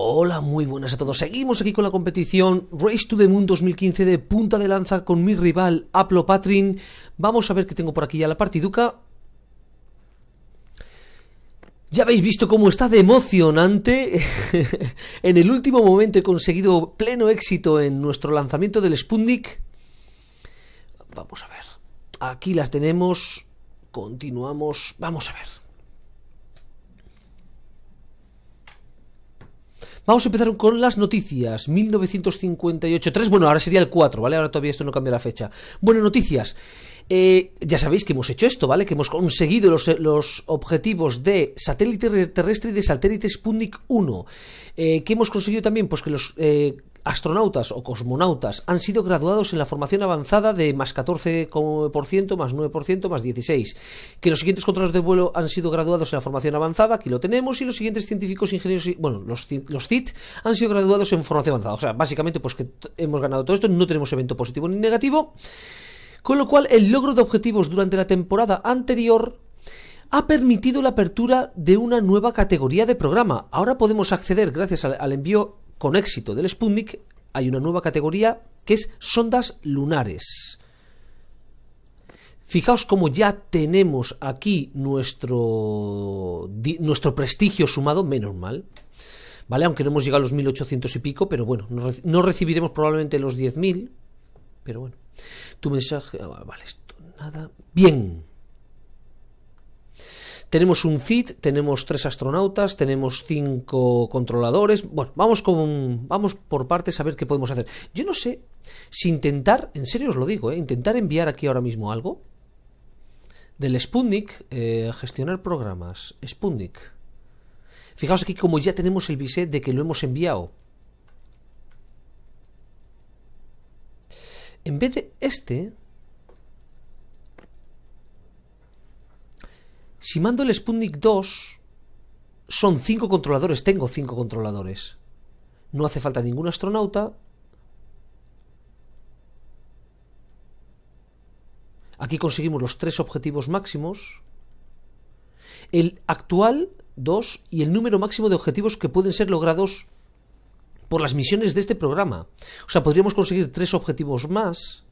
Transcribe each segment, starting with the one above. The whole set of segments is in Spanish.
Hola, muy buenas a todos. Seguimos aquí con la competición Race to the Moon 2015 de punta de lanza con mi rival Aplo Patrin. Vamos a ver que tengo por aquí ya la partiduca. Ya habéis visto cómo está de emocionante. en el último momento he conseguido pleno éxito en nuestro lanzamiento del Sputnik. Vamos a ver. Aquí las tenemos. Continuamos. Vamos a ver. Vamos a empezar con las noticias. 1958 3, bueno, ahora sería el 4, ¿vale? Ahora todavía esto no cambia la fecha. Bueno, noticias. Eh, ya sabéis que hemos hecho esto, ¿vale? Que hemos conseguido los, objetivos de satélite terrestre y de satélite Sputnik 1. Eh, que hemos conseguido también? Pues que los eh, astronautas o cosmonautas han sido graduados en la formación avanzada de más 14%, más 9%, más 16%. Que los siguientes controladores de vuelo han sido graduados en la formación avanzada, aquí lo tenemos, y los siguientes científicos, ingenieros, y, bueno, los, CIT han sido graduados en formación avanzada. O sea, básicamente, pues que hemos ganado todo esto, no tenemos evento positivo ni negativo. Con lo cual, el logro de objetivos durante la temporada anterior ha permitido la apertura de una nueva categoría de programa. Ahora podemos acceder, gracias al envío con éxito del Sputnik, hay una nueva categoría que es sondas lunares. Fijaos cómo ya tenemos aquí nuestro, nuestro prestigio sumado, menos mal. ¿Vale? Aunque no hemos llegado a los 1800 y pico, pero bueno, no, recibiremos probablemente los 10.000. Pero bueno, tu mensaje. Ah, vale, esto nada. Bien. Tenemos un CIT, tenemos tres astronautas, tenemos cinco controladores. Bueno, vamos, con, vamos por partes a ver qué podemos hacer. Yo no sé si intentar, en serio os lo digo, eh, intentar enviar aquí ahora mismo algo del Sputnik, eh, gestionar programas, Sputnik. Fijaos aquí como ya tenemos el biset de que lo hemos enviado. En vez de este, Si mando el Sputnik 2, son cinco controladores, tengo cinco controladores. No hace falta ningún astronauta. Aquí conseguimos los tres objetivos máximos. El actual, 2, y el número máximo de objetivos que pueden ser logrados por las misiones de este programa. O sea, podríamos conseguir tres objetivos más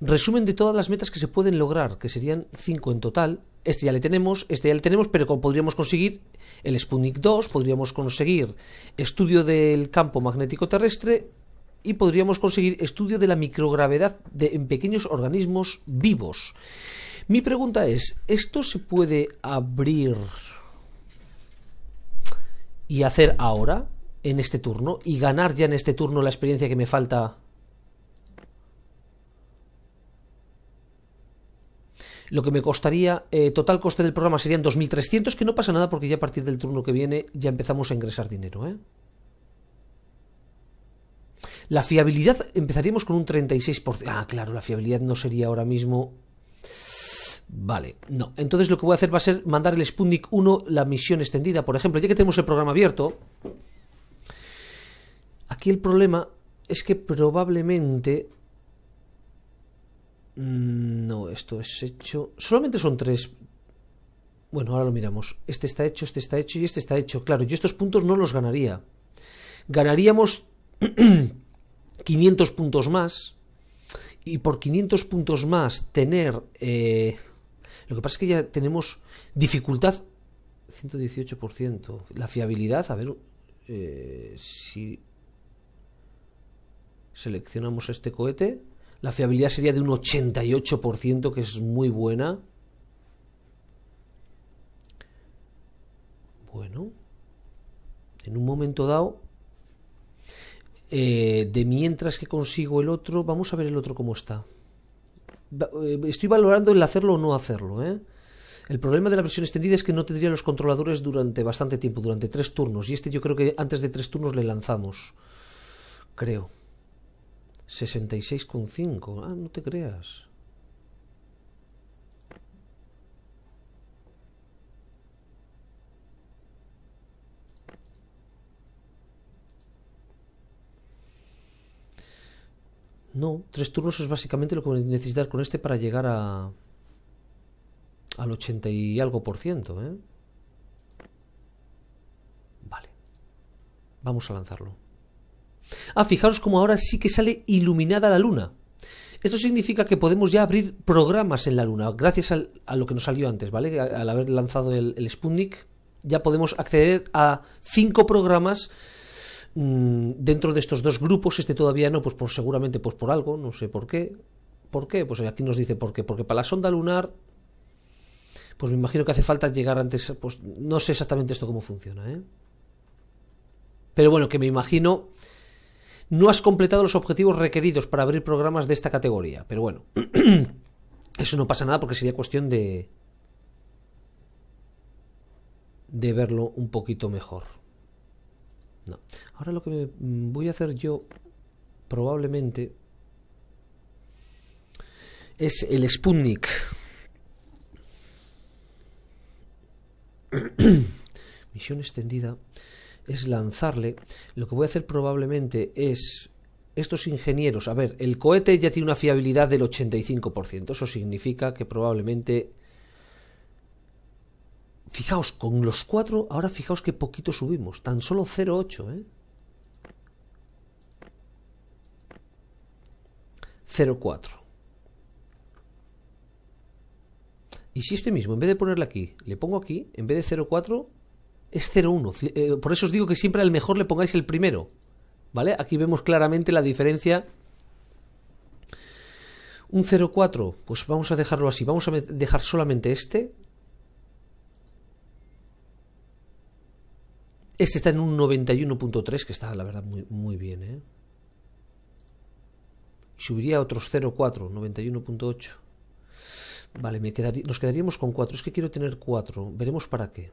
resumen de todas las metas que se pueden lograr, que serían 5 en total. Este ya le tenemos, este ya le tenemos, pero podríamos conseguir el Sputnik 2, podríamos conseguir estudio del campo magnético terrestre y podríamos conseguir estudio de la microgravedad de, en pequeños organismos vivos. Mi pregunta es, ¿esto se puede abrir y hacer ahora, en este turno, y ganar ya en este turno la experiencia que me falta lo que me costaría, eh, total coste del programa serían 2.300, que no pasa nada porque ya a partir del turno que viene ya empezamos a ingresar dinero. ¿eh? La fiabilidad empezaríamos con un 36%. Ah, claro, la fiabilidad no sería ahora mismo... Vale, no. Entonces lo que voy a hacer va a ser mandar el Sputnik 1 la misión extendida. Por ejemplo, ya que tenemos el programa abierto, aquí el problema es que probablemente Mm, no, esto es hecho. Solamente son tres. Bueno, ahora lo miramos. Este está hecho, este está hecho y este está hecho. Claro, yo estos puntos no los ganaría. Ganaríamos 500 puntos más. Y por 500 puntos más tener... Eh, lo que pasa es que ya tenemos dificultad 118%. La fiabilidad, a ver eh, si seleccionamos este cohete. La fiabilidad sería de un 88%, que es muy buena. Bueno, en un momento dado, eh, de mientras que consigo el otro, vamos a ver el otro cómo está. Eh, estoy valorando el hacerlo o no hacerlo. ¿eh? El problema de la versión extendida es que no tendría los controladores durante bastante tiempo, durante tres turnos. Y este yo creo que antes de tres turnos le lanzamos. Creo. 66,5. Ah, no te creas. No, tres turnos es básicamente lo que necesitar con este para llegar a al 80 y algo por ciento, ¿eh? Vale. Vamos a lanzarlo. Ah, fijaros como ahora sí que sale iluminada la luna. Esto significa que podemos ya abrir programas en la Luna, gracias a lo que nos salió antes, ¿vale? Al haber lanzado el, Sputnik, ya podemos acceder a cinco programas mm, dentro de estos dos grupos. Este todavía no, pues por, seguramente pues por algo, no sé por qué. ¿Por qué? Pues aquí nos dice por qué. Porque para la sonda lunar, pues me imagino que hace falta llegar antes, pues no sé exactamente esto cómo funciona, ¿eh? Pero bueno, que me imagino no has completado los objetivos requeridos para abrir programas de esta categoría. Pero bueno, eso no pasa nada porque sería cuestión de, de verlo un poquito mejor. No. Ahora lo que mm, voy a hacer yo probablemente es el Sputnik. Misión extendida es lanzarle. Lo que voy a hacer probablemente es estos ingenieros, a ver, el cohete ya tiene una fiabilidad del 85%, eso significa que probablemente... Fijaos, con los cuatro, ahora fijaos qué poquito subimos, tan solo 0,8, ¿eh? 0,4. Y si este mismo, en vez de ponerle aquí, le pongo aquí, en vez de 0,4, es 0,1 eh, por eso os digo que siempre al mejor le pongáis el primero. ¿Vale? Aquí vemos claramente la diferencia. Un 0,4 Pues vamos a dejarlo así. Vamos a dejar solamente este. Este está en un 91.3, que está, la verdad, muy, muy bien, ¿eh? Y subiría a otros 0,4, 91.8. Vale, me nos quedaríamos con 4. Es que quiero tener 4. Veremos para qué.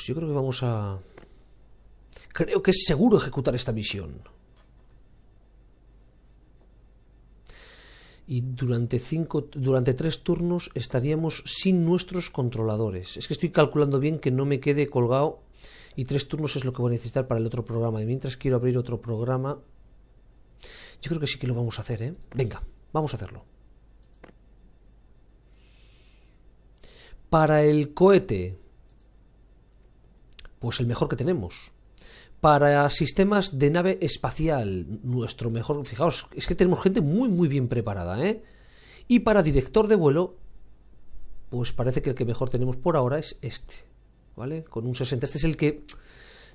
Pues yo creo que vamos a... Creo que es seguro ejecutar esta misión. y durante, cinco, durante tres turnos estaríamos sin nuestros controladores. Es que estoy calculando bien que no me quede colgado y tres turnos es lo que voy a necesitar para el otro programa. Y mientras quiero abrir otro programa, yo creo que sí que lo vamos a hacer, ¿eh? Venga, vamos a hacerlo. Para el cohete pues el mejor que tenemos. Para sistemas de nave espacial, nuestro mejor. Fijaos, es que tenemos gente muy, muy bien preparada, ¿eh? Y para director de vuelo, pues parece que el que mejor tenemos por ahora es este, ¿vale? Con un 60. Este es el que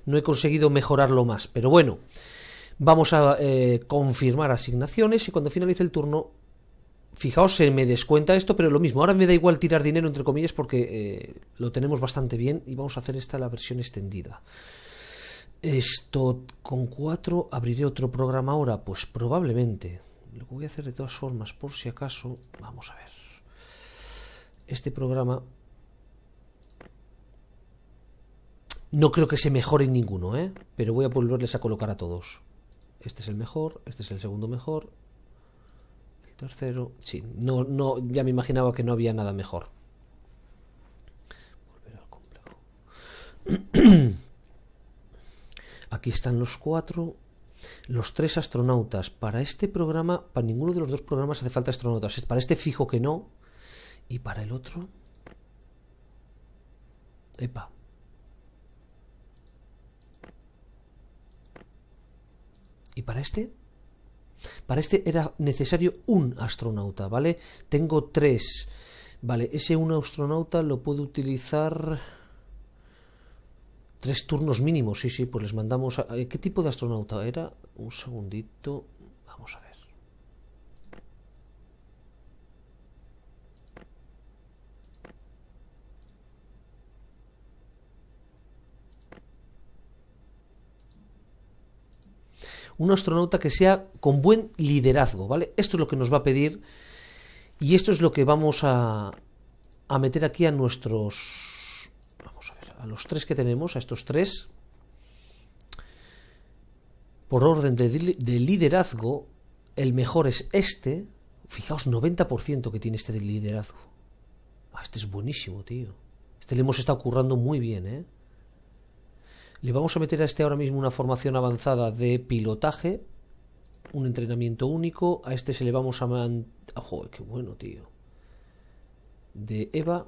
no he conseguido mejorarlo más, pero bueno. Vamos a eh, confirmar asignaciones y cuando finalice el turno fijaos, se me descuenta esto, pero lo mismo. Ahora me da igual tirar dinero, entre comillas, porque eh, lo tenemos bastante bien y vamos a hacer esta la versión extendida. Esto con 4 abriré otro programa ahora, pues probablemente. Lo que voy a hacer de todas formas, por si acaso, vamos a ver. Este programa no creo que se mejore ninguno, ¿eh? Pero voy a volverles a colocar a todos. Este es el mejor, este es el segundo mejor, Tercero, sí, no, no, ya me imaginaba que no había nada mejor. Volver al complejo. Aquí están los cuatro, los tres astronautas. Para este programa, para ninguno de los dos programas hace falta astronautas. Para este fijo que no. Y para el otro... Epa. ¿Y para este? Para este era necesario un astronauta, ¿vale? Tengo tres. Vale, ese un astronauta lo puedo utilizar... Tres turnos mínimos, sí, sí, pues les mandamos eh, ¿Qué tipo de astronauta era? Un segundito, vamos a ver. un astronauta que sea con buen liderazgo, ¿vale? Esto es lo que nos va a pedir y esto es lo que vamos a, a meter aquí a nuestros... Vamos a ver, a los tres que tenemos, a estos tres. Por orden de, liderazgo, el mejor es este. Fijaos, 90% que tiene este de liderazgo. Ah, este es buenísimo, tío. Este le hemos estado currando muy bien, ¿eh? Le vamos a meter a este ahora mismo una formación avanzada de pilotaje, un entrenamiento único. A este se le vamos a... mandar... Ah, ¡Joder, qué bueno, tío! De Eva.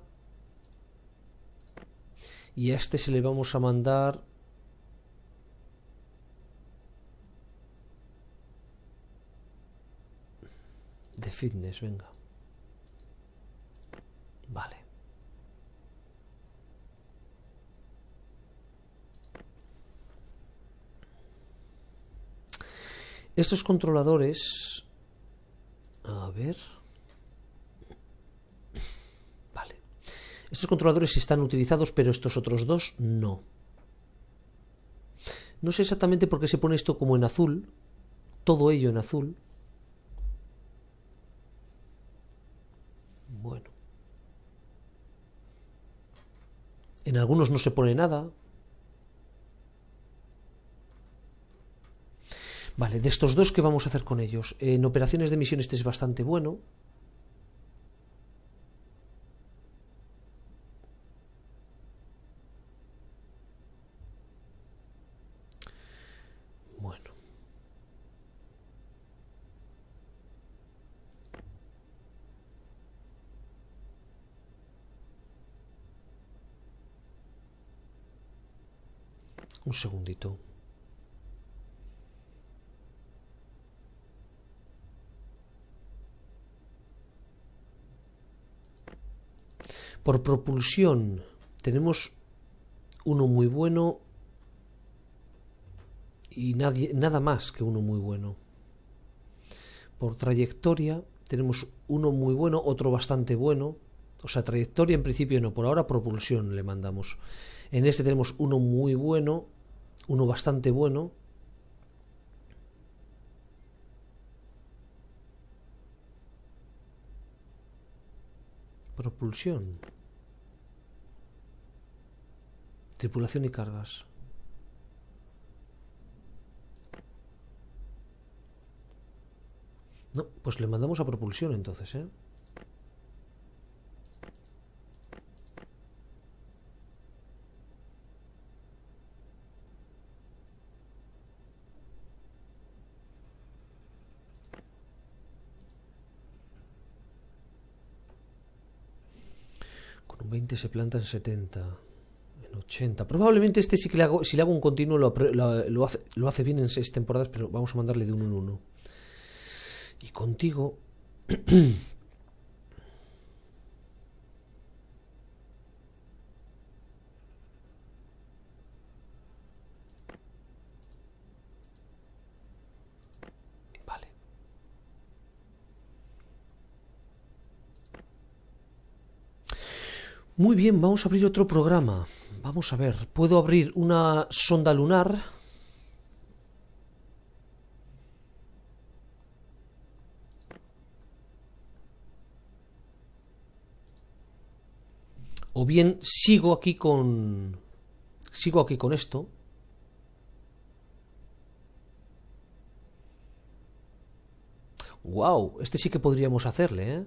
Y a este se le vamos a mandar... De fitness, venga. Estos controladores... A ver... Vale. Estos controladores están utilizados, pero estos otros dos no. No sé exactamente por qué se pone esto como en azul. Todo ello en azul. Bueno. En algunos no se pone nada. Vale, de estos dos, ¿qué vamos a hacer con ellos? En operaciones de misión este es bastante bueno. Bueno. Un segundito. Por propulsión tenemos uno muy bueno y nada más que uno muy bueno. Por trayectoria tenemos uno muy bueno, otro bastante bueno. O sea, trayectoria en principio no, por ahora propulsión le mandamos. En este tenemos uno muy bueno, uno bastante bueno. Propulsión. Tripulación y cargas. No, pues le mandamos a propulsión entonces, ¿eh? Con un 20 se en 70. 80. Probablemente este sí que le hago, si le hago un continuo lo, lo, hace, bien en seis temporadas, pero vamos a mandarle de un en uno. Y contigo... Vale Muy bien, vamos a abrir otro programa. Vamos a ver, puedo abrir una sonda lunar. O bien sigo aquí con... Sigo aquí con esto. ¡Wow! Este sí que podríamos hacerle, ¿eh?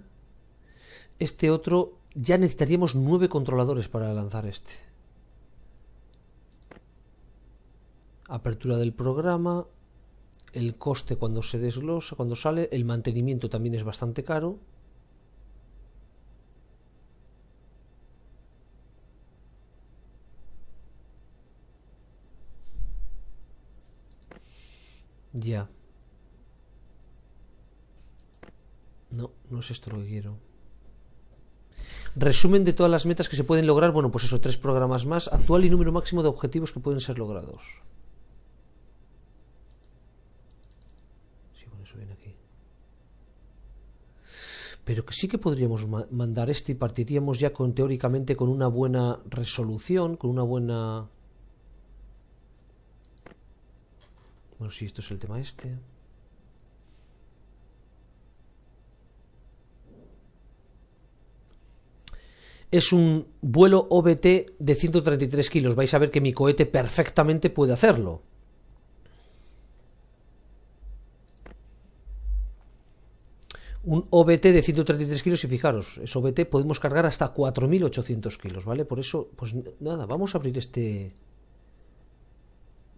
Este otro... Ya necesitaríamos nueve controladores para lanzar este. apertura del programa, el coste cuando se desglosa, cuando sale, el mantenimiento también es bastante caro. Ya. No, no es esto lo que quiero. Resumen de todas las metas que se pueden lograr. Bueno, pues eso, tres programas más. Actual y número máximo de objetivos que pueden ser logrados. pero que sí que podríamos mandar este y partiríamos ya con teóricamente con una buena resolución, con una buena... Bueno, si esto es el tema este... es un vuelo OBT de 133 kilos. Vais a ver que mi cohete perfectamente puede hacerlo. un OBT de 133 kilos y fijaros, es OBT, podemos cargar hasta 4.800 kilos, ¿vale? Por eso, pues nada, vamos a abrir este...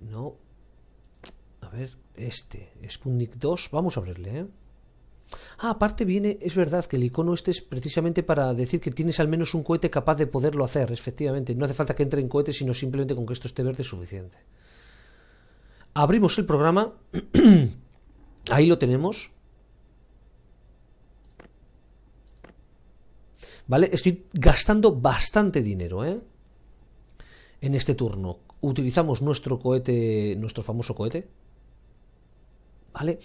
No. A ver, este, Sputnik 2, vamos a abrirle, ¿eh? Ah, aparte viene, es verdad que el icono este es precisamente para decir que tienes al menos un cohete capaz de poderlo hacer, efectivamente. No hace falta que entre en cohete, sino simplemente con que esto esté verde es suficiente. Abrimos el programa. Ahí lo tenemos. ¿Vale? Estoy gastando bastante dinero, ¿eh? En este turno. Utilizamos nuestro cohete, nuestro famoso cohete. ¿Vale?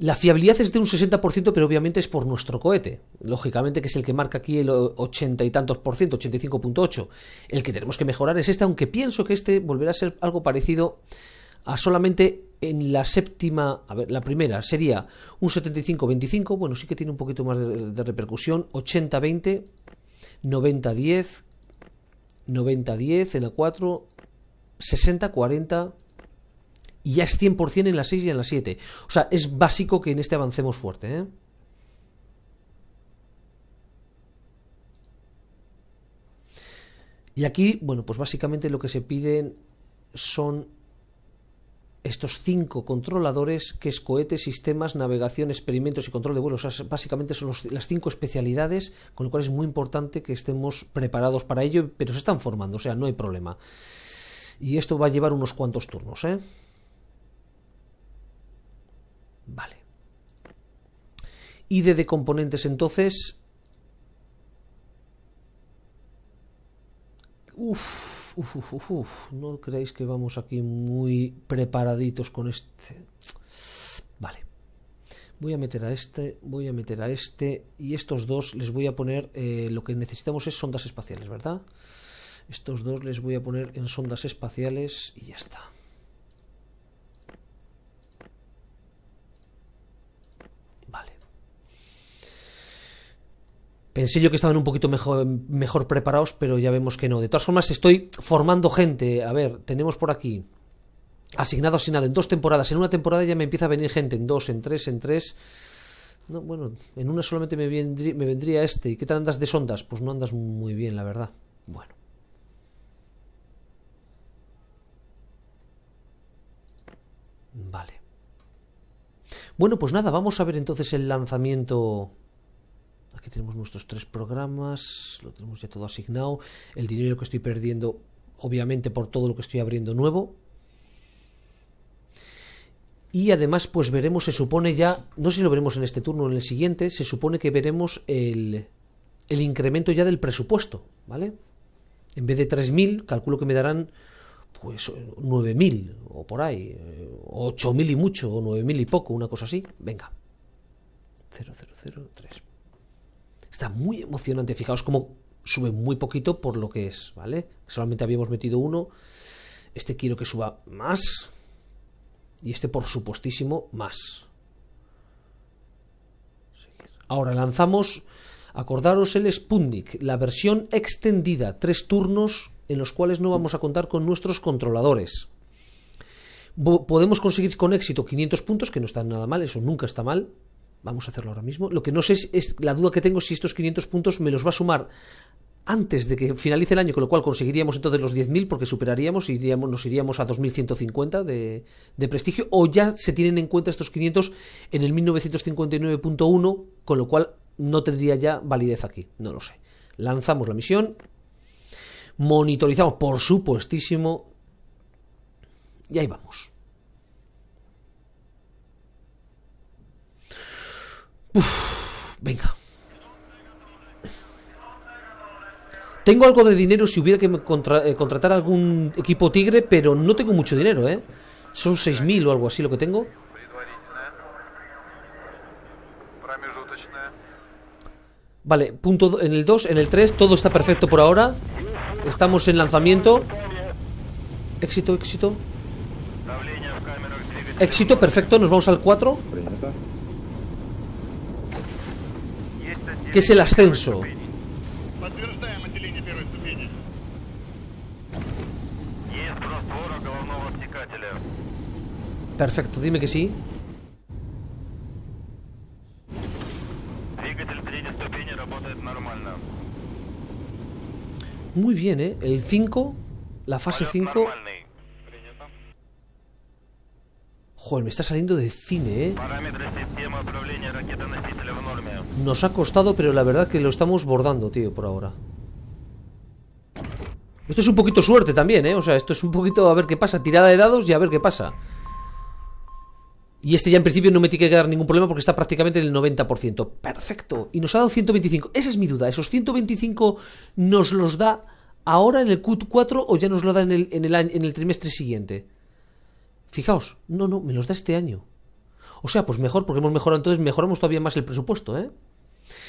La fiabilidad es de un 60%, pero obviamente es por nuestro cohete. Lógicamente que es el que marca aquí el 80 y tantos por ciento, 85.8. El que tenemos que mejorar es este, aunque pienso que este volverá a ser algo parecido a solamente en la séptima, a ver, la primera sería un 75-25, bueno, sí que tiene un poquito más de, de repercusión, 80-20. 90-10, 90-10 en la 4, 60-40 y ya es 100% en la 6 y en la 7. O sea, es básico que en este avancemos fuerte. ¿eh? Y aquí, bueno, pues básicamente lo que se piden son estos cinco controladores, que es cohetes, sistemas, navegación, experimentos y control de vuelos. básicamente son las cinco especialidades, con lo cual es muy importante que estemos preparados para ello, pero se están formando, o sea, no hay problema. Y esto va a llevar unos cuantos turnos, ¿eh? Vale. ID de componentes entonces. Uff uf, uf, uf, no creéis que vamos aquí muy preparaditos con este. Vale. Voy a meter a este, voy a meter a este y estos dos les voy a poner, eh, lo que necesitamos es sondas espaciales, ¿verdad? Estos dos les voy a poner en sondas espaciales y ya está. Pensé yo que estaban un poquito mejor, mejor preparados, pero ya vemos que no. De todas formas, estoy formando gente. A ver, tenemos por aquí asignado, asignado en dos temporadas. En una temporada ya me empieza a venir gente, en dos, en tres, en tres. No, bueno, en una solamente me vendría, me vendría este. ¿Y qué tal andas de sondas? Pues no andas muy bien, la verdad. Bueno. Vale. Bueno, pues nada, vamos a ver entonces el lanzamiento aquí tenemos nuestros tres programas, lo tenemos ya todo asignado, el dinero que estoy perdiendo obviamente por todo lo que estoy abriendo nuevo. Y además pues veremos, se supone ya, no sé si lo veremos en este turno o en el siguiente, se supone que veremos el, incremento ya del presupuesto, ¿vale? En vez de 3.000, calculo que me darán pues 9.000 o por ahí, 8.000 y mucho, o 9.000 y poco, una cosa así. Venga. 0003. Está muy emocionante. Fijaos cómo sube muy poquito por lo que es, ¿vale? Solamente habíamos metido uno. Este quiero que suba más. Y este, por supuestísimo, más. Ahora lanzamos, acordaros el Sputnik, la versión extendida, tres turnos en los cuales no vamos a contar con nuestros controladores. podemos conseguir con éxito 500 puntos, que no está nada mal, eso nunca está mal, Vamos a hacerlo ahora mismo. Lo que no sé es, la duda que tengo si estos 500 puntos me los va a sumar antes de que finalice el año, con lo cual conseguiríamos entonces los 10.000 porque superaríamos, iríamos, nos iríamos a 2.150 de, de prestigio, o ya se tienen en cuenta estos 500 en el 1959.1, con lo cual no tendría ya validez aquí, no lo sé. Lanzamos la misión, monitorizamos, por supuestísimo, y ahí vamos. venga. Tengo algo de dinero si hubiera que eh, contratar algún equipo tigre, pero no tengo mucho dinero, ¿eh? Son 6.000 o algo así lo que tengo. Vale, punto en el 2, en el 3, todo está perfecto por ahora. Estamos en lanzamiento. Éxito, éxito. Éxito, perfecto, nos vamos al 4. que es el ascenso. Perfecto, dime que sí. Muy bien, ¿eh? El 5, la fase 5 Joder, me está saliendo de cine, ¿eh? Nos ha costado, pero la verdad que lo estamos bordando, tío, por ahora. Esto es un poquito suerte también, ¿eh? O sea, esto es un poquito a ver qué pasa. Tirada de dados y a ver qué pasa. Y este ya en principio no me tiene que dar ningún problema porque está prácticamente en el 90%. Perfecto. Y nos ha dado 125. Esa es mi duda. ¿Esos 125 nos los da ahora en el Q4 o ya nos lo da en el, en el, en el trimestre siguiente? Fijaos, no, no, me los da este año. O sea, pues mejor, porque hemos mejorado, entonces mejoramos todavía más el presupuesto, ¿eh?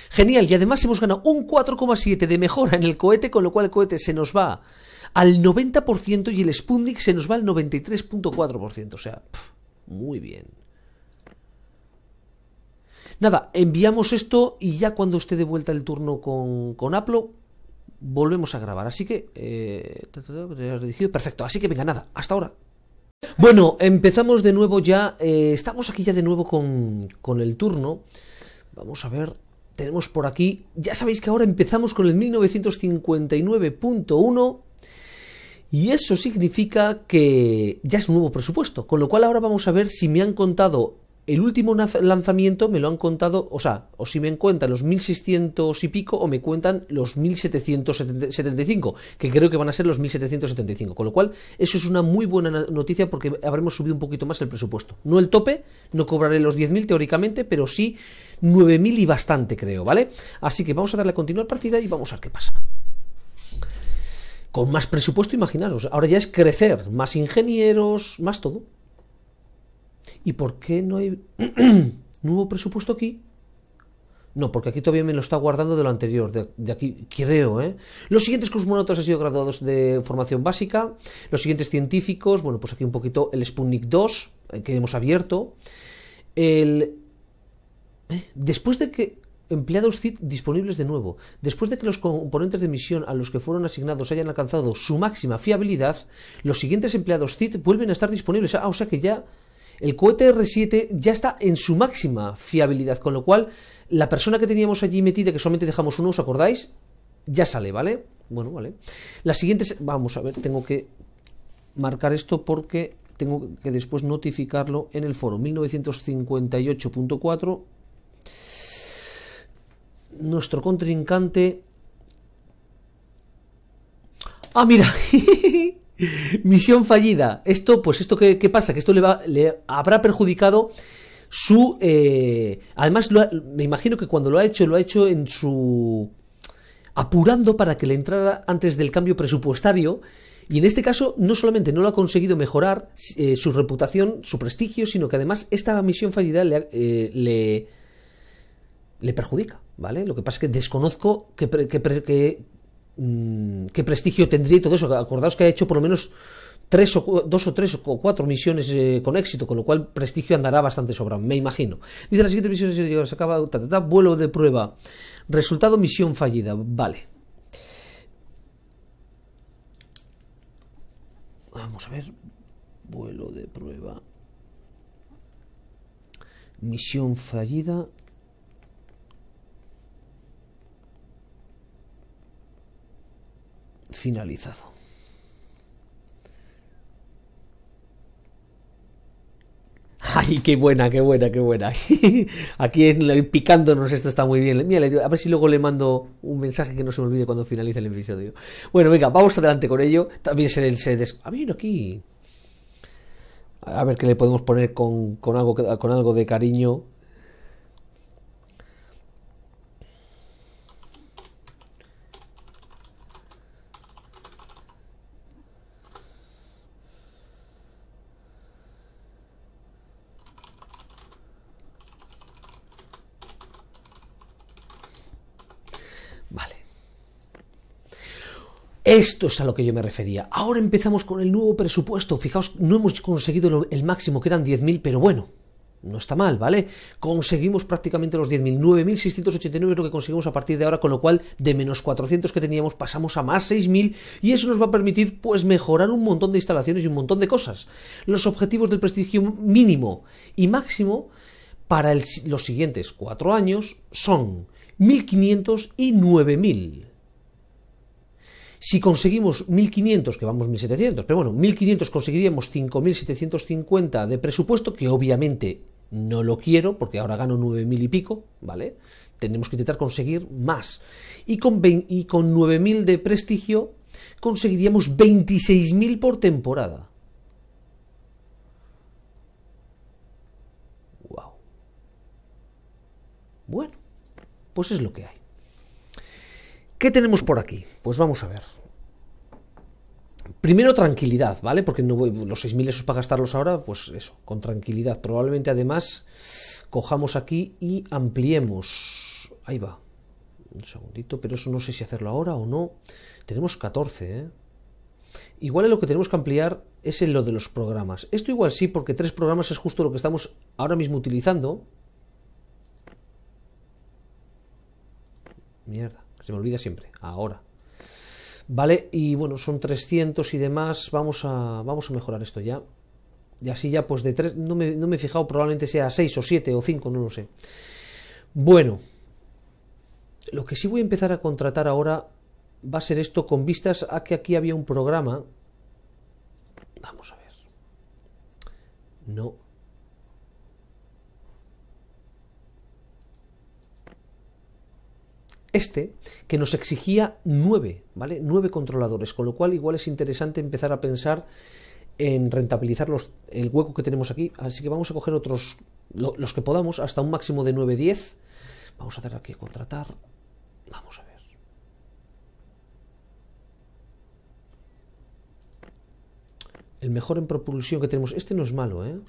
Genial, y además hemos ganado un 4,7 de mejora en el cohete, con lo cual el cohete se nos va al 90% y el Sputnik se nos va al 93.4%. O sea, muy bien. Nada, enviamos esto y ya cuando esté de vuelta el turno con, con Aplo volvemos a grabar. Así que... perfecto, así que venga, nada, hasta ahora. Bueno, empezamos de nuevo ya. Eh, estamos aquí ya de nuevo con, con, el turno. Vamos a ver. Tenemos por aquí. Ya sabéis que ahora empezamos con el 1959.1. Y eso significa que ya es un nuevo presupuesto. Con lo cual ahora vamos a ver si me han contado el último lanzamiento me lo han contado, o sea, o si me cuentan los 1600 y pico o me cuentan los 1775, que creo que van a ser los 1775, con lo cual eso es una muy buena noticia porque habremos subido un poquito más el presupuesto. No el tope, no cobraré los 10.000 teóricamente, pero sí 9.000 y bastante creo, ¿vale? Así que vamos a darle a continuar partida y vamos a ver qué pasa con más presupuesto, imaginaros. Ahora ya es crecer, más ingenieros, más todo. ¿Y por qué no hay nuevo presupuesto aquí? No, porque aquí todavía me lo está guardando de lo anterior, de, aquí, creo, ¿eh? Los siguientes cosmonautas han sido graduados de formación básica, los siguientes científicos, bueno, pues aquí un poquito el Sputnik 2, eh, que hemos abierto, el... ¿eh? Después de que empleados CIT disponibles de nuevo. Después de que los componentes de misión a los que fueron asignados hayan alcanzado su máxima fiabilidad, los siguientes empleados CIT vuelven a estar disponibles. Ah, o sea que ya el cohete R7 ya está en su máxima fiabilidad, con lo cual la persona que teníamos allí metida, que solamente dejamos uno, ¿os acordáis? Ya sale, ¿vale? Bueno, vale. La siguientes... vamos a ver, tengo que marcar esto porque tengo que después notificarlo en el foro 1958.4. Nuestro contrincante... Ah, mira. Misión fallida. Esto, pues, esto ¿qué, pasa? Que esto le, va, le habrá perjudicado su... Eh, además, me imagino que cuando lo ha hecho, lo ha hecho en su... apurando para que le entrara antes del cambio presupuestario. Y en este caso, no solamente no lo ha conseguido mejorar eh, su reputación, su prestigio, sino que además esta misión fallida le, eh, le, perjudica, ¿vale? Lo que pasa es que desconozco que... Mm, qué prestigio tendría y todo eso. Acordaos que ha hecho por lo menos tres o, dos o tres o cuatro misiones eh, con éxito, con lo cual prestigio andará bastante sobra, me imagino. Dice la siguiente misión, se acaba, vuelo de prueba, resultado, misión fallida, vale. Vamos a ver, vuelo de prueba, misión fallida, finalizado. Ay, qué buena, qué buena, qué buena. Aquí picándonos esto está muy bien. Mira, a ver si luego le mando un mensaje que no se me olvide cuando finalice el episodio. Bueno, venga, vamos adelante con ello. También se, el des... Ah, a ver, aquí. A ver qué le podemos poner con algo de cariño. Esto es a lo que yo me refería. Ahora empezamos con el nuevo presupuesto. Fijaos, no hemos conseguido el máximo, que eran 10.000, pero bueno, no está mal, ¿vale? Conseguimos prácticamente los 10.000, 9.689 es lo que conseguimos a partir de ahora, con lo cual de menos 400 que teníamos pasamos a más 6.000 y eso nos va a permitir pues mejorar un montón de instalaciones y un montón de cosas. Los objetivos del prestigio mínimo y máximo para los siguientes cuatro años son 1.500 y 9.000. Si conseguimos 1.500, que vamos 1.700, pero bueno, 1.500 conseguiríamos 5.750 de presupuesto, que obviamente no lo quiero porque ahora gano 9.000 y pico, ¿vale? Tenemos que intentar conseguir más. Y con, 9.000 de prestigio conseguiríamos 26.000 por temporada. Wow. Bueno, pues es lo que hay. ¿Qué tenemos por aquí? Pues vamos a ver. Primero tranquilidad, ¿vale? Porque no voy, los 6.000 esos para gastarlos ahora, pues eso, con tranquilidad. Probablemente además cojamos aquí y ampliemos. Ahí va. Un segundito, pero eso no sé si hacerlo ahora o no. Tenemos 14, ¿eh? Igual lo que tenemos que ampliar es en lo de los programas. Esto igual sí, porque tres programas es justo lo que estamos ahora mismo utilizando. Mierda. Se me olvida siempre, ahora. ¿Vale? Y bueno, son 300 y demás. Vamos a, vamos a mejorar esto ya. Y así ya, pues de 3, no me, no me he fijado, probablemente sea 6 o 7 o 5, no lo sé. Bueno, lo que sí voy a empezar a contratar ahora va a ser esto con vistas a que aquí había un programa. Vamos a ver. No. Este, que nos exigía nueve, ¿vale? Nueve controladores, con lo cual igual es interesante empezar a pensar en rentabilizar el hueco que tenemos aquí. Así que vamos a coger otros, los que podamos, hasta un máximo de 9, 10. Vamos a hacer aquí contratar. Vamos a ver. El mejor en propulsión que tenemos. Este no es malo, ¿eh?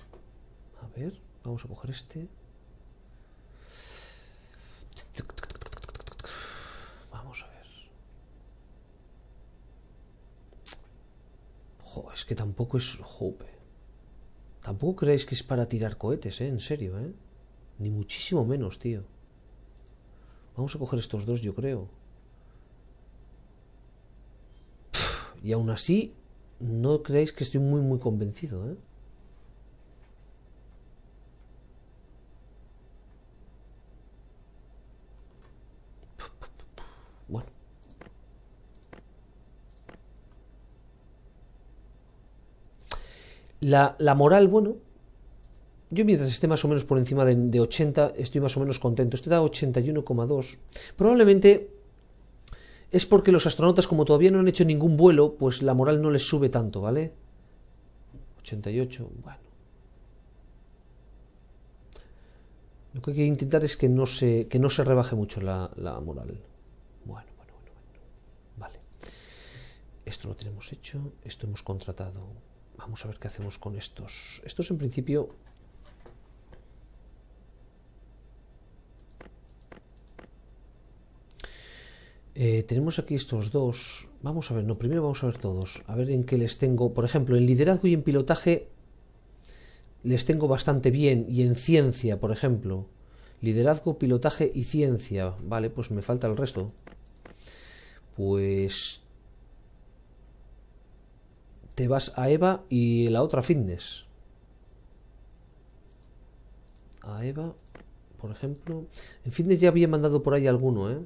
A ver, vamos a coger este. que tampoco es. Jope. Tampoco creéis que es para tirar cohetes, ¿eh? En serio, ¿eh? Ni muchísimo menos, tío. Vamos a coger estos dos, yo creo. y aún así, no creéis que estoy muy, muy convencido, ¿eh? La, moral, bueno, yo mientras esté más o menos por encima de, 80, estoy más o menos contento. Este da 81,2. Probablemente es porque los astronautas, como todavía no han hecho ningún vuelo, pues la moral no les sube tanto, ¿vale? 88, bueno. Lo que hay que intentar es que no se, que no se rebaje mucho la, la moral. Bueno, bueno, bueno, bueno. Vale. Esto lo tenemos hecho, esto hemos contratado Vamos a ver qué hacemos con estos. Estos en principio... Eh, tenemos aquí estos dos. Vamos a ver, no, primero vamos a ver todos. A ver en qué les tengo. Por ejemplo, en liderazgo y en pilotaje les tengo bastante bien. Y en ciencia, por ejemplo. Liderazgo, pilotaje y ciencia. Vale, pues me falta el resto. Pues te vas a Eva y la otra fitness. A Eva, por ejemplo. En fitness ya había mandado por ahí alguno, ¿eh?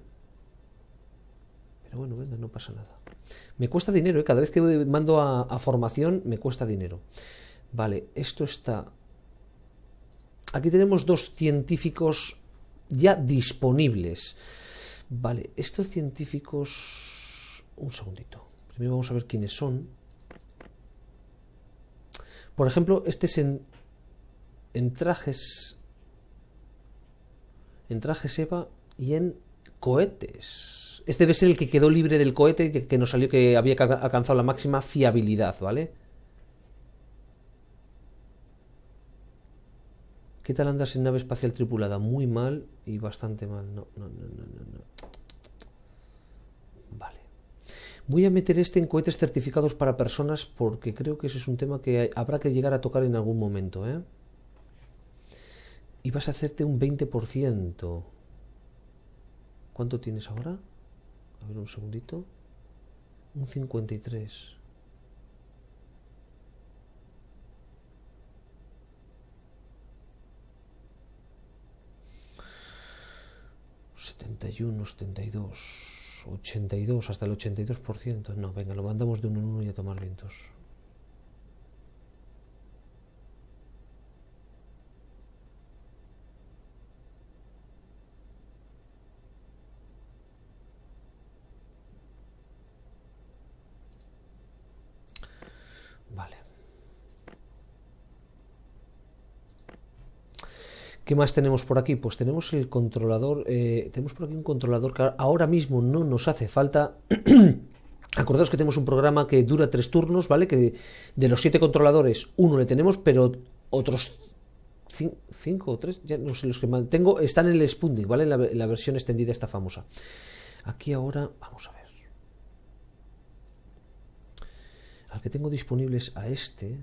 Pero bueno, venga, no pasa nada. Me cuesta dinero, ¿eh? Cada vez que mando a, a formación me cuesta dinero. Vale, esto está... Aquí tenemos dos científicos ya disponibles. Vale, estos científicos... Un segundito. Primero vamos a ver quiénes son. Por ejemplo, este es en, en trajes. En trajes Eva y en cohetes. Este debe ser el que quedó libre del cohete que, que nos salió que había alcanzado la máxima fiabilidad, ¿vale? ¿Qué tal andar en nave espacial tripulada? Muy mal y bastante mal. No, no, no, no, no. Voy a meter este en cohetes certificados para personas porque creo que ese es un tema que habrá que llegar a tocar en algún momento. ¿eh? Y vas a hacerte un 20%. ¿Cuánto tienes ahora? A ver un segundito. Un 53. 71, 72 82 hasta el 82%. No, venga, lo mandamos de un en uno y a tomar vientos. ¿Qué más tenemos por aquí? Pues tenemos el controlador, eh, tenemos por aquí un controlador que ahora mismo no nos hace falta. Acordaos que tenemos un programa que dura tres turnos, ¿vale? Que de los siete controladores, uno le tenemos, pero otros cinco o tres, ya no sé los que mantengo, están en el Spunding, ¿vale? En la, versión extendida esta famosa. Aquí ahora, vamos a ver. Al que tengo disponibles a este,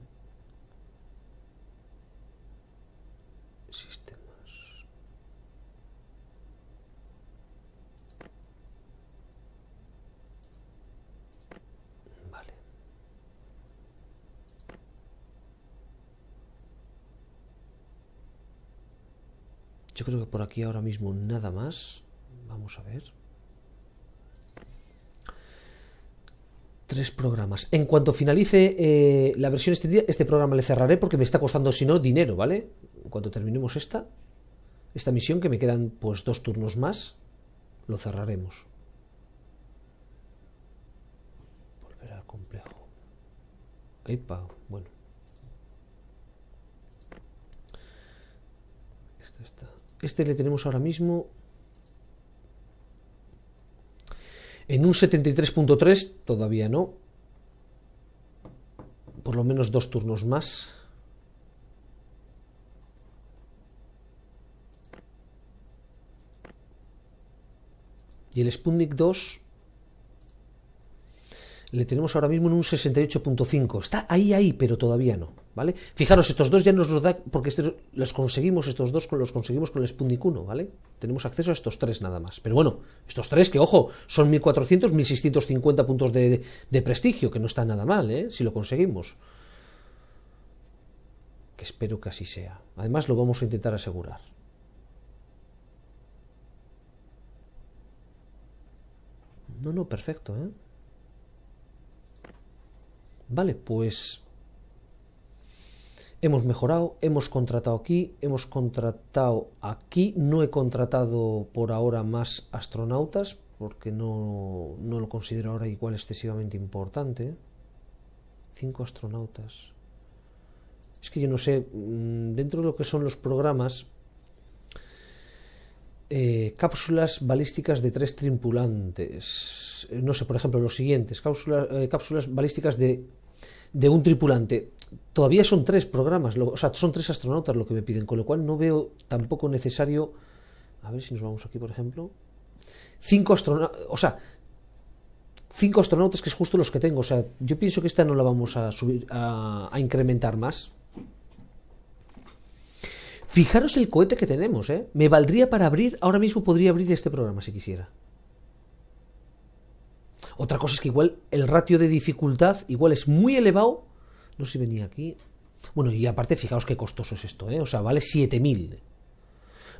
Yo creo que por aquí ahora mismo nada más. Vamos a ver. Tres programas. En cuanto finalice eh, la versión extendida, este programa le cerraré porque me está costando, si no, dinero, ¿vale? Cuando terminemos esta, esta misión, que me quedan pues dos turnos más, lo cerraremos. Volver al complejo. Epa, bueno. Esta está. Este le tenemos ahora mismo en un 73.3, todavía no. Por lo menos dos turnos más. Y el Sputnik 2 le tenemos ahora mismo en un 68.5. Está ahí, ahí, pero todavía no. ¿vale? Fijaros, estos dos ya nos los da, porque este los conseguimos, estos dos los conseguimos con el Sputnik 1, ¿vale? Tenemos acceso a estos tres nada más. Pero bueno, estos tres que, ojo, son 1400, 1650 puntos de prestigio, que no está nada mal, ¿eh? Si lo conseguimos. Que espero que así sea. Además, lo vamos a intentar asegurar. No, no, perfecto, ¿eh? Vale, pues hemos mejorado, hemos contratado aquí, hemos contratado aquí, no he contratado por ahora más astronautas porque no, lo considero ahora igual excesivamente importante. Cinco astronautas. Es que yo no sé, mm, dentro de lo que son los programas, eh, cápsulas balísticas de tres tripulantes. Eh, no sé, por ejemplo, los siguientes. Cápsulas, eh, cápsulas balísticas de de un tripulante. Todavía son tres programas, o sea, son tres astronautas lo que me piden, con lo cual no veo tampoco necesario, a ver si nos vamos aquí, por ejemplo, cinco astronautas, o sea, cinco astronautas que es justo los que tengo, o sea, yo pienso que esta no la vamos a subir, a, a incrementar más. Fijaros el cohete que tenemos, ¿eh? Me valdría para abrir, ahora mismo podría abrir este programa si quisiera. Otra cosa es que igual el ratio de dificultad igual es muy elevado. No sé si venía aquí. Bueno, y aparte, fijaos qué costoso es esto, ¿eh? O sea, vale 7000.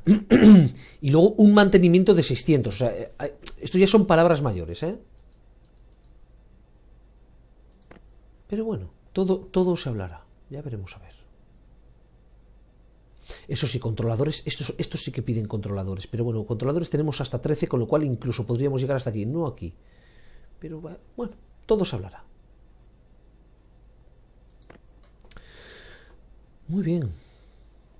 y luego un mantenimiento de 600. O sea, eh, esto ya son palabras mayores, ¿eh? Pero bueno, todo, todo se hablará. Ya veremos a ver. Eso sí, controladores, estos, estos sí que piden controladores, pero bueno, controladores tenemos hasta 13, con lo cual incluso podríamos llegar hasta aquí, no aquí. Pero bueno, todo se hablará. Muy bien.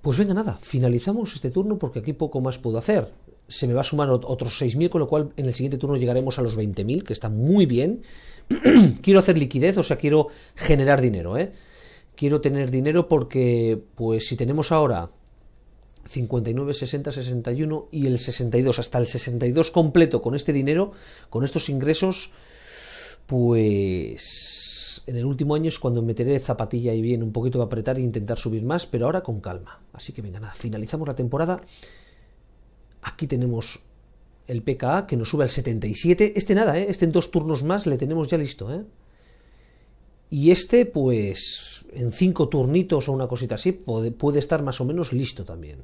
Pues venga, nada, finalizamos este turno porque aquí poco más puedo hacer. Se me va a sumar otros 6.000, con lo cual en el siguiente turno llegaremos a los 20.000, que está muy bien. quiero hacer liquidez, o sea, quiero generar dinero, ¿eh? Quiero tener dinero porque, pues si tenemos ahora 59, 60, 61 y el 62. Hasta el 62 completo con este dinero, con estos ingresos, pues en el último año es cuando meteré zapatilla y bien un poquito va a apretar e intentar subir más, pero ahora con calma. Así que venga, nada, finalizamos la temporada. Aquí tenemos el PKA que nos sube al 77. Este nada, ¿eh? este en dos turnos más le tenemos ya listo. ¿eh? Y este pues en cinco turnitos o una cosita así, puede, estar más o menos listo también.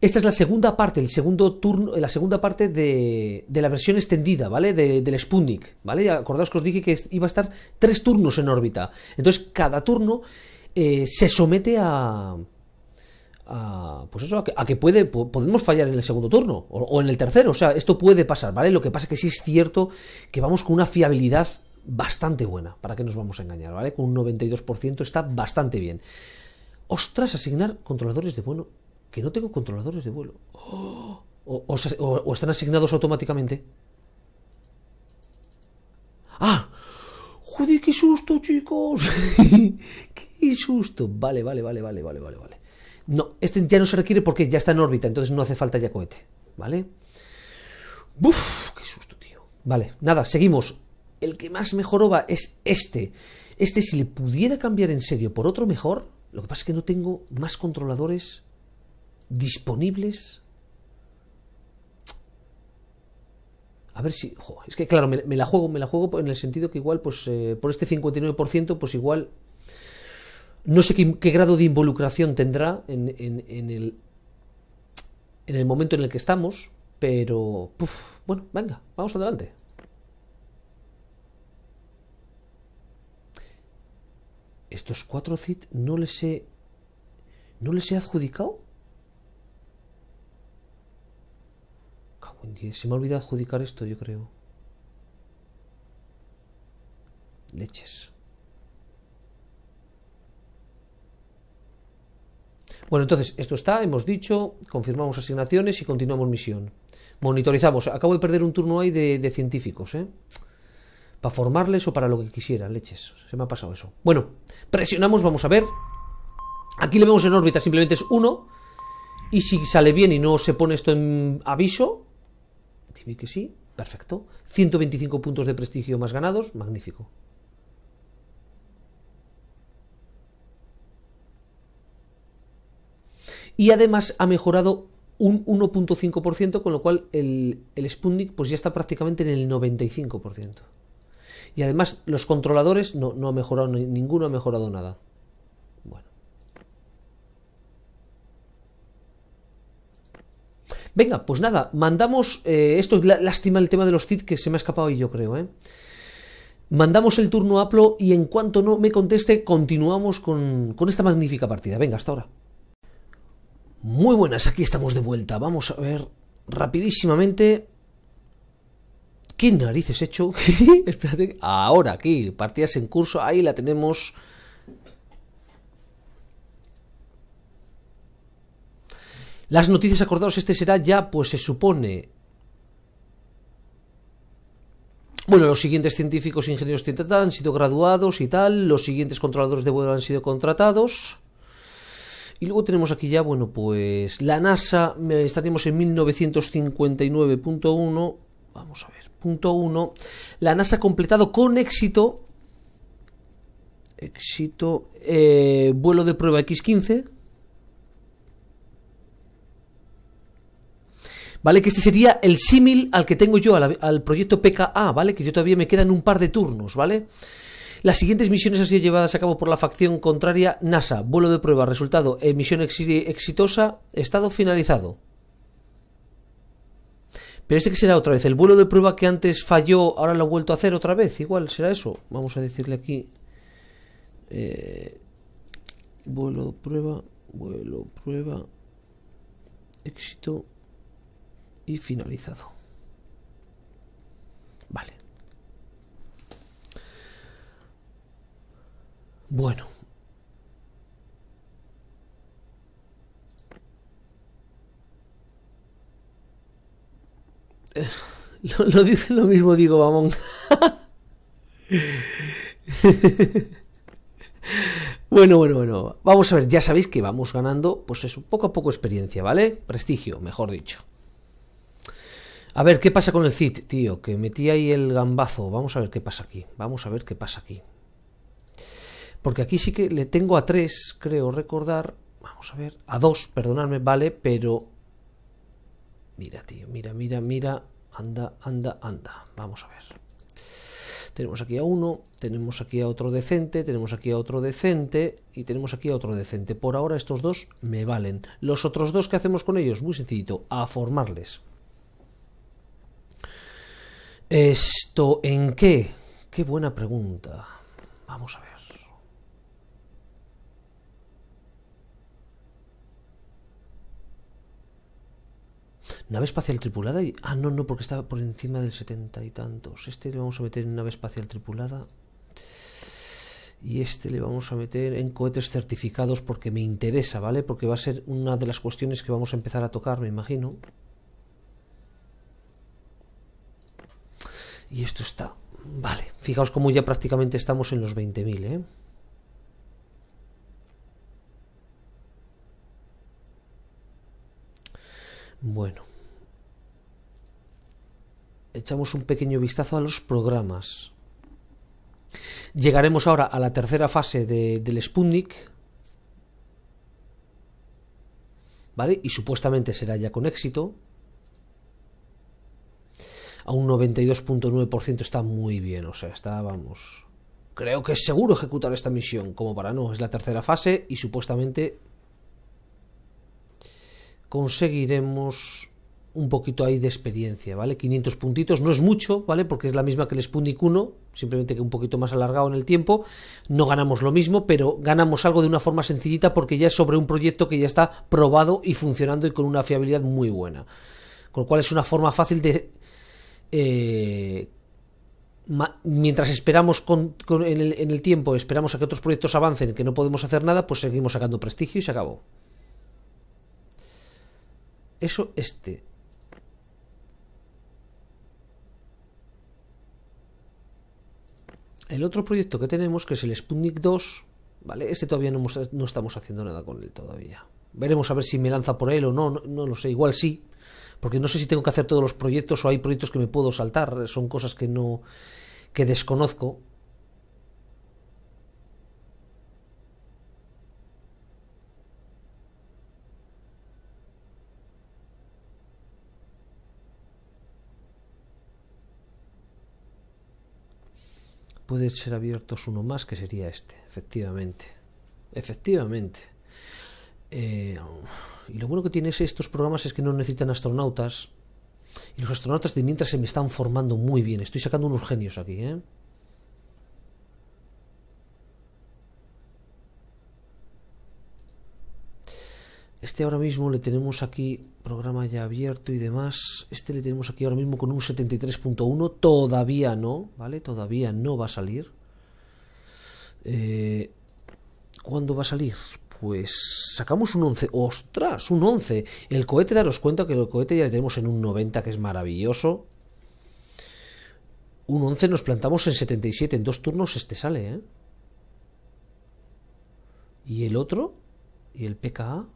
Esta es la segunda parte, el segundo turno, la segunda parte de, la versión extendida, ¿vale? del Sputnik, ¿vale? Acordaos que os dije que iba a estar tres turnos en órbita. Entonces, cada turno eh, se somete a, a, pues eso, a que, puede, podemos fallar en el segundo turno o, en el tercero. O sea, esto puede pasar, ¿vale? Lo que pasa es que sí es cierto que vamos con una fiabilidad bastante buena, para que nos vamos a engañar, ¿vale? Con un 92% está bastante bien. Ostras, asignar controladores de vuelo, que no tengo controladores de vuelo. o, están asignados automáticamente. ¡Ah! ¡Joder, qué susto, chicos! ¡Qué susto! Vale, vale, vale, vale, vale, vale, vale. No, este ya no se requiere porque ya está en órbita, entonces no hace falta ya cohete, ¿vale? ¡Buf! ¡Qué susto, tío! Vale, nada, seguimos el que más mejoró va es este. Este si le pudiera cambiar en serio por otro mejor, lo que pasa es que no tengo más controladores disponibles. A ver si... es que claro, me, la juego, me la juego en el sentido que igual, pues eh, por este 59%, pues igual... No sé qué, grado de involucración tendrá en, en, el, en el momento en el que estamos, pero... bueno, venga, vamos adelante. estos cuatro cit no les he. ¿No les he adjudicado? Se me ha olvidado adjudicar esto, yo creo. Leches. Bueno, entonces, esto está, hemos dicho, confirmamos asignaciones y continuamos misión. Monitorizamos. Acabo de perder un turno ahí de científicos, ¿eh? formarles o para lo que quisieran, leches. Se me ha pasado eso. Bueno, presionamos, vamos a ver. Aquí le vemos en órbita, simplemente es 1. Y si sale bien y no se pone esto en aviso, dime que sí, perfecto. 125 puntos de prestigio más ganados, magnífico. Y además ha mejorado un 1.5%, con lo cual el, el Sputnik pues ya está prácticamente en el 95%. Y además los controladores no, no ha mejorado, ninguno ha mejorado nada. Bueno. Venga, pues nada, mandamos... Eh, esto es lástima el tema de los tit que se me ha escapado y yo creo, ¿eh? Mandamos el turno a Aplo y en cuanto no me conteste, continuamos con, con esta magnífica partida. Venga, hasta ahora. Muy buenas, aquí estamos de vuelta. Vamos a ver rapidísimamente ¿Qué narices he hecho? Espérate, ahora aquí, partidas en curso, ahí la tenemos. Las noticias acordados, este será ya, pues se supone. Bueno, los siguientes científicos e ingenieros han sido graduados y tal. Los siguientes controladores de vuelo han sido contratados. Y luego tenemos aquí ya, bueno, pues la NASA, eh, estaremos en 1959.1. Vamos a ver la NASA ha completado con éxito, éxito, eh, vuelo de prueba X-15, ¿Vale? Que este sería el símil al que tengo yo, al, proyecto PKA, ¿vale? Que yo todavía me quedan un par de turnos, ¿vale? Las siguientes misiones han sido llevadas a cabo por la facción contraria NASA. Vuelo de prueba, resultado, misión exitosa, estado finalizado. Pero este que será otra vez, el vuelo de prueba que antes falló, ahora lo ha vuelto a hacer otra vez, igual será eso. Vamos a decirle aquí, vuelo eh, vuelo prueba, vuelo prueba, éxito y finalizado. Vale. Bueno. Lo, lo, lo mismo digo, mamón. Bueno, bueno, bueno. Vamos a ver, ya sabéis que vamos ganando, pues eso, poco a poco experiencia, ¿vale? Prestigio, mejor dicho. A ver, ¿qué pasa con el CIT, tío? Que metí ahí el gambazo. Vamos a ver qué pasa aquí. Vamos a ver qué pasa aquí. Porque aquí sí que le tengo a 3, creo recordar. Vamos a ver. A 2, perdonadme, vale, pero Mira, tío, mira, mira, mira. Anda, anda, anda. Vamos a ver. Tenemos aquí a uno, tenemos aquí a otro decente, tenemos aquí a otro decente y tenemos aquí a otro decente. Por ahora estos dos me valen. Los otros dos, ¿qué hacemos con ellos? Muy sencillito, a formarles. ¿Esto en qué? Qué buena pregunta. Vamos a ver. nave espacial tripulada y... Ah, no, no, porque estaba por encima del setenta y tantos. Este le vamos a meter en nave espacial tripulada. Y este le vamos a meter en cohetes certificados porque me interesa, ¿vale? Porque va a ser una de las cuestiones que vamos a empezar a tocar, me imagino. Y esto está... Vale, fijaos cómo ya prácticamente estamos en los 20.000, ¿eh? Bueno echamos un pequeño vistazo a los programas. Llegaremos ahora a la tercera fase del Sputnik. ¿Vale? Y supuestamente será ya con éxito. A un 92.9% está muy bien, o sea, está, vamos. Creo que es seguro ejecutar esta misión, como para no. Es la tercera fase y supuestamente conseguiremos un poquito ahí de experiencia, ¿vale? 500 puntitos, no es mucho, ¿vale? Porque es la misma que el Sputnik 1, simplemente que un poquito más alargado en el tiempo. No ganamos lo mismo, pero ganamos algo de una forma sencillita porque ya es sobre un proyecto que ya está probado y funcionando y con una fiabilidad muy buena. Con lo cual es una forma fácil de... Eh, mientras esperamos en, el, en el tiempo, esperamos a que otros proyectos avancen, que no podemos hacer nada, pues seguimos sacando prestigio y se acabó. Eso este. el otro proyecto que tenemos, que es el Sputnik 2, ¿vale? Este todavía no, no estamos haciendo nada con él todavía. Veremos a ver si me lanza por él o no, no, lo sé, igual sí, porque no sé si tengo que hacer todos los proyectos o hay proyectos que me puedo saltar, son cosas que no que desconozco. Puede ser abiertos uno más, que sería este, efectivamente. Efectivamente. Eh, y lo bueno que tiene estos programas es que no necesitan astronautas. Y los astronautas de mientras se me están formando muy bien. Estoy sacando unos genios aquí, ¿eh? Este ahora mismo le tenemos aquí, programa ya abierto y demás. Este le tenemos aquí ahora mismo con un 73.1. Todavía no, ¿vale? Todavía no va a salir. Eh, ¿Cuándo va a salir? Pues sacamos un 11. ¡Ostras! Un 11. El cohete, daros cuenta que el cohete ya le tenemos en un 90, que es maravilloso. Un 11 nos plantamos en 77. En dos turnos este sale, ¿eh? ¿Y el otro? ¿Y el PKA?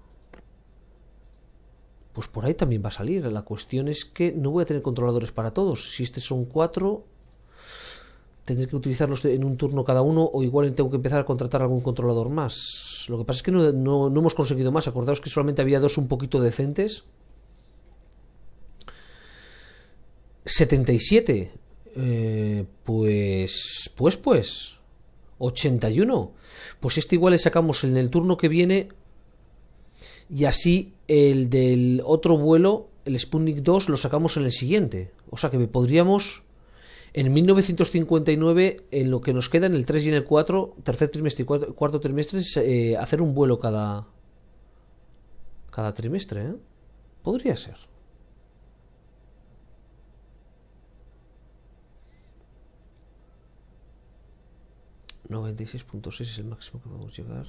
pues por ahí también va a salir. La cuestión es que no voy a tener controladores para todos. Si este son cuatro, tendré que utilizarlos en un turno cada uno o igual tengo que empezar a contratar algún controlador más. Lo que pasa es que no, hemos conseguido más. Acordaos que solamente había dos un poquito decentes. 77. Eh, pues, pues, pues. 81. Pues este igual le sacamos en el turno que viene y así el del otro vuelo, el Sputnik 2, lo sacamos en el siguiente. O sea que podríamos, en 1959, en lo que nos queda en el 3 y en el 4, tercer trimestre y cuarto, trimestre, eh, hacer un vuelo cada, cada trimestre. ¿eh? Podría ser. ¿96.6 es el máximo que podemos llegar?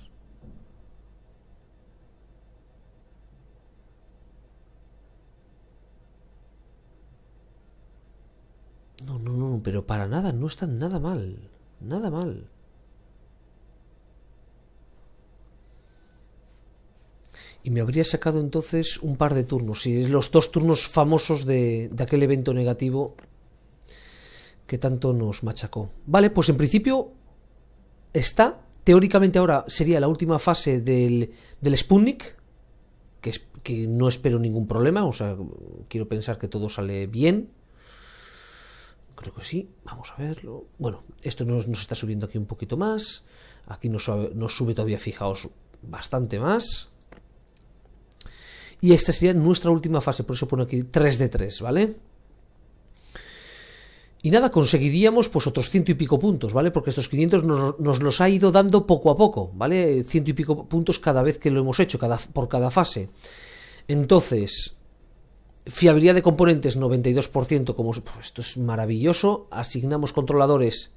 No, no, no, pero para nada, no está nada mal. Nada mal. Y me habría sacado entonces un par de turnos. Si es los dos turnos famosos de, aquel evento negativo que tanto nos machacó. Vale, pues en principio está. Teóricamente ahora sería la última fase del, Sputnik, que, que no espero ningún problema, o sea, quiero pensar que todo sale bien. Creo que sí, vamos a verlo. Bueno, esto nos, está subiendo aquí un poquito más. Aquí nos sube, nos sube todavía, fijaos, bastante más. Y esta sería nuestra última fase, por eso pone aquí 3 de 3, ¿vale? Y nada, conseguiríamos pues otros ciento y pico puntos, ¿vale? Porque estos 500 nos, nos, los ha ido dando poco a poco, ¿vale? Ciento y pico puntos cada vez que lo hemos hecho, cada, por cada fase. Entonces, Fiabilidad de componentes 92%, como pues, esto es maravilloso. Asignamos controladores.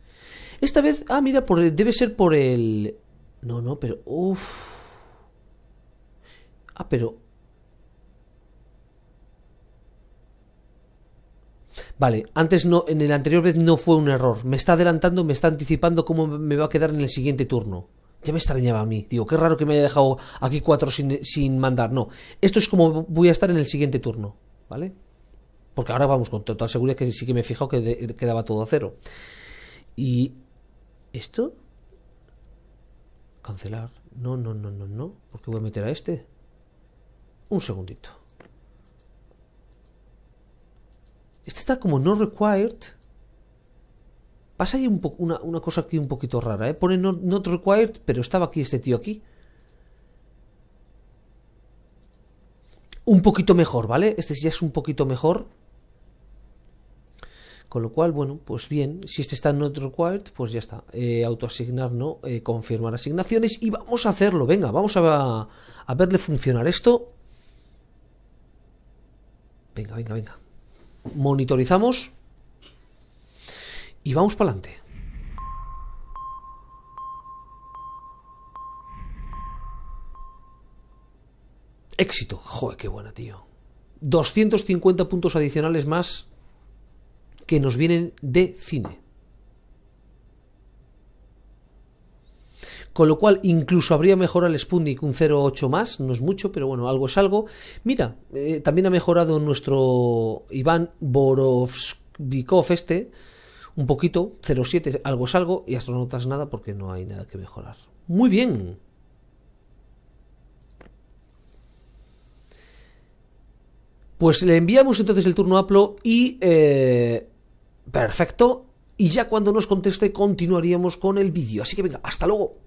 Esta vez, ah, mira, por, debe ser por el... No, no, pero... Uff. Ah, pero... Vale, antes no, en el anterior vez no fue un error. Me está adelantando, me está anticipando cómo me va a quedar en el siguiente turno. Ya me extrañaba a mí. Digo, qué raro que me haya dejado aquí cuatro sin, sin mandar. No, esto es como voy a estar en el siguiente turno. ¿vale? Porque ahora vamos con total seguridad que sí que me he fijado que quedaba todo a cero. Y esto, cancelar, no, no, no, no, no, porque voy a meter a este. Un segundito. Este está como no required. Pasa ahí una, una cosa aquí un poquito rara, ¿eh? Pone no, not required, pero estaba aquí este tío aquí. un poquito mejor, ¿vale? Este ya es un poquito mejor. Con lo cual, bueno, pues bien, si este está en not required, pues ya está. Eh, autoasignar, ¿no? Eh, confirmar asignaciones y vamos a hacerlo. Venga, vamos a, a verle funcionar esto. Venga, venga, venga. Monitorizamos y vamos para adelante. Éxito. Joder, qué buena, tío. 250 puntos adicionales más que nos vienen de cine. Con lo cual, incluso habría mejorado el Sputnik un 0,8 más, no es mucho, pero bueno, algo es algo. Mira, eh, también ha mejorado nuestro Iván Borovskov. este, un poquito, 0,7, algo es algo, y astronautas nada porque no hay nada que mejorar. Muy bien. Pues le enviamos entonces el turno a Aplo y... Eh, perfecto. Y ya cuando nos conteste continuaríamos con el vídeo. Así que venga, hasta luego.